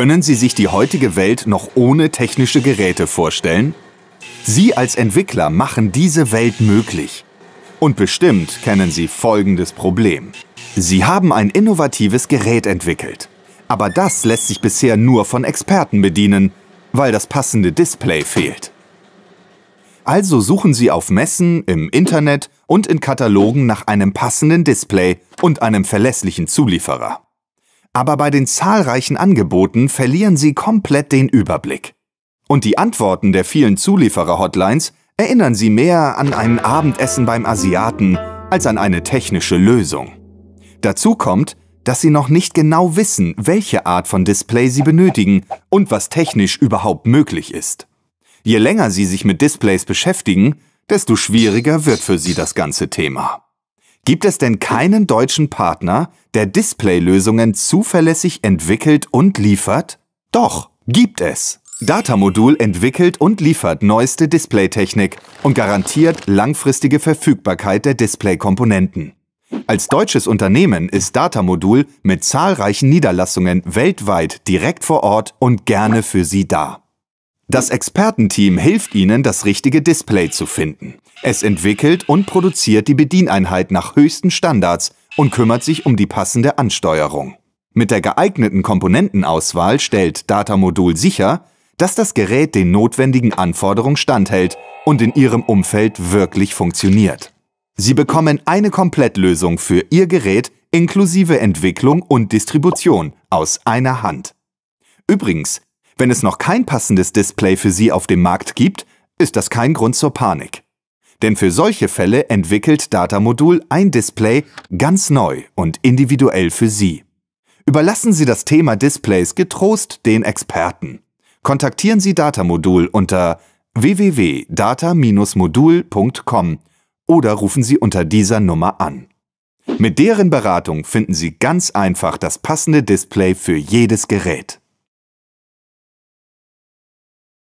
Können Sie sich die heutige Welt noch ohne technische Geräte vorstellen? Sie als Entwickler machen diese Welt möglich. Und bestimmt kennen Sie folgendes Problem. Sie haben ein innovatives Gerät entwickelt. Aber das lässt sich bisher nur von Experten bedienen, weil das passende Display fehlt. Also suchen Sie auf Messen, im Internet und in Katalogen nach einem passenden Display und einem verlässlichen Zulieferer aber bei den zahlreichen Angeboten verlieren sie komplett den Überblick. Und die Antworten der vielen Zulieferer-Hotlines erinnern sie mehr an ein Abendessen beim Asiaten als an eine technische Lösung. Dazu kommt, dass sie noch nicht genau wissen, welche Art von Display sie benötigen und was technisch überhaupt möglich ist. Je länger sie sich mit Displays beschäftigen, desto schwieriger wird für sie das ganze Thema. Gibt es denn keinen deutschen Partner, der Displaylösungen zuverlässig entwickelt und liefert? Doch, gibt es. Datamodul entwickelt und liefert neueste Displaytechnik und garantiert langfristige Verfügbarkeit der Displaykomponenten. Als deutsches Unternehmen ist Datamodul mit zahlreichen Niederlassungen weltweit direkt vor Ort und gerne für Sie da. Das Expertenteam hilft Ihnen, das richtige Display zu finden. Es entwickelt und produziert die Bedieneinheit nach höchsten Standards und kümmert sich um die passende Ansteuerung. Mit der geeigneten Komponentenauswahl stellt Datamodul sicher, dass das Gerät den notwendigen Anforderungen standhält und in Ihrem Umfeld wirklich funktioniert. Sie bekommen eine Komplettlösung für Ihr Gerät inklusive Entwicklung und Distribution aus einer Hand. Übrigens, wenn es noch kein passendes Display für Sie auf dem Markt gibt, ist das kein Grund zur Panik. Denn für solche Fälle entwickelt Datamodul ein Display ganz neu und individuell für Sie. Überlassen Sie das Thema Displays getrost den Experten. Kontaktieren Sie Datamodul unter www.data-modul.com oder rufen Sie unter dieser Nummer an. Mit deren Beratung finden Sie ganz einfach das passende Display für jedes Gerät.